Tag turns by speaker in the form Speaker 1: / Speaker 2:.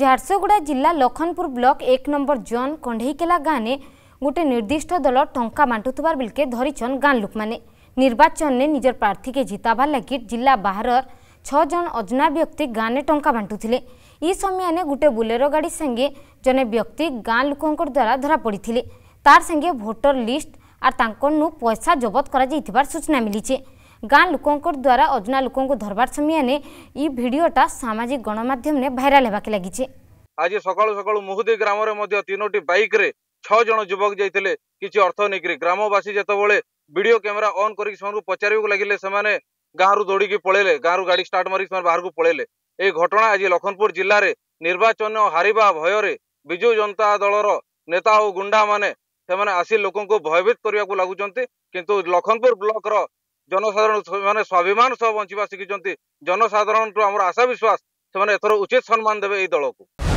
Speaker 1: ଝାରସୁଗୁଡ଼ା ଜିଲ୍ଲା ଲଖନପୁର ବ୍ଲକ ଏକ ନମ୍ବର ଜନ୍ କଣ୍ଢେଇକେଲା ଗାଁରେ ଗୋଟେ ନିର୍ଦ୍ଦିଷ୍ଟ ଦଳ ଟଙ୍କା ବାଣ୍ଟୁଥିବାର ବେଳକେ ଧରିଛନ୍ ଗାଁ ଲୋକମାନେ ନିର୍ବାଚନରେ ନିଜର ପ୍ରାର୍ଥୀକେ ଜିତାବାର ଲାଗି ଜିଲ୍ଲା ବାହାରର ଛଅ ଜଣ ଅଜଣା ବ୍ୟକ୍ତି ଗାଁରେ ଟଙ୍କା ବାଣ୍ଟୁଥିଲେ ଇ ସମୟରେ ଗୋଟେ ବୁଲେରୋ ଗାଡ଼ି ସାଙ୍ଗେ ଜଣେ ବ୍ୟକ୍ତି ଗାଁ ଲୋକଙ୍କ ଦ୍ୱାରା ଧରାପଡ଼ିଥିଲେ ତାର ସାଙ୍ଗେ ଭୋଟର ଲିଷ୍ଟ ଆର୍ ତାଙ୍କନୁ ପଇସା ଜବତ କରାଯାଇଥିବାର ସୂଚନା ମିଳିଛି ଗାଁ ଲୋକଙ୍କ ଦ୍ୱାରା ଅଜଣା ଲୋକଙ୍କୁ ଧରବାର ସମୟରେ ଇ ଭିଡ଼ିଓଟା ସାମାଜିକ ଗଣମାଧ୍ୟମରେ ଭାଇରାଲ ହେବାକୁ ଲାଗିଛି
Speaker 2: ଆଜି ସକାଳୁ ସକାଳୁ ମୁହୁଦି ଗ୍ରାମରେ ମଧ୍ୟ ତିନୋଟି ବାଇକ୍ରେ ଛଅ ଜଣ ଯୁବକ ଯାଇଥିଲେ କିଛି ଅର୍ଥ ନେଇକରି ଗ୍ରାମବାସୀ ଯେତେବେଳେ ଭିଡ଼ିଓ କ୍ୟାମେରା ଅନ୍ କରିକି ସେମାନଙ୍କୁ ପଚାରିବାକୁ ଲାଗିଲେ ସେମାନେ ଗାଁରୁ ଦୌଡ଼ିକି ପଳେଇଲେ ଗାଁରୁ ଗାଡ଼ି ଷ୍ଟାର୍ଟ ମାରିକି ସେମାନେ ବାହାରକୁ ପଳେଇଲେ ଏହି ଘଟଣା ଆଜି ଲଖନପୁର ଜିଲ୍ଲାରେ ନିର୍ବାଚନ ହାରିବା ଭୟରେ ବିଜୁ ଜନତା ଦଳର ନେତା ଓ ଗୁଣ୍ଡାମାନେ ସେମାନେ ଆସି ଲୋକଙ୍କୁ ଭୟଭୀତ କରିବାକୁ ଲାଗୁଛନ୍ତି କିନ୍ତୁ ଲଖନପୁର ବ୍ଲକର जनसाधारण मैंने स्वाभिमान सह बचवा शिखिंट जनसाधारण आशा विश्वास से उचित सम्मान देवे दल को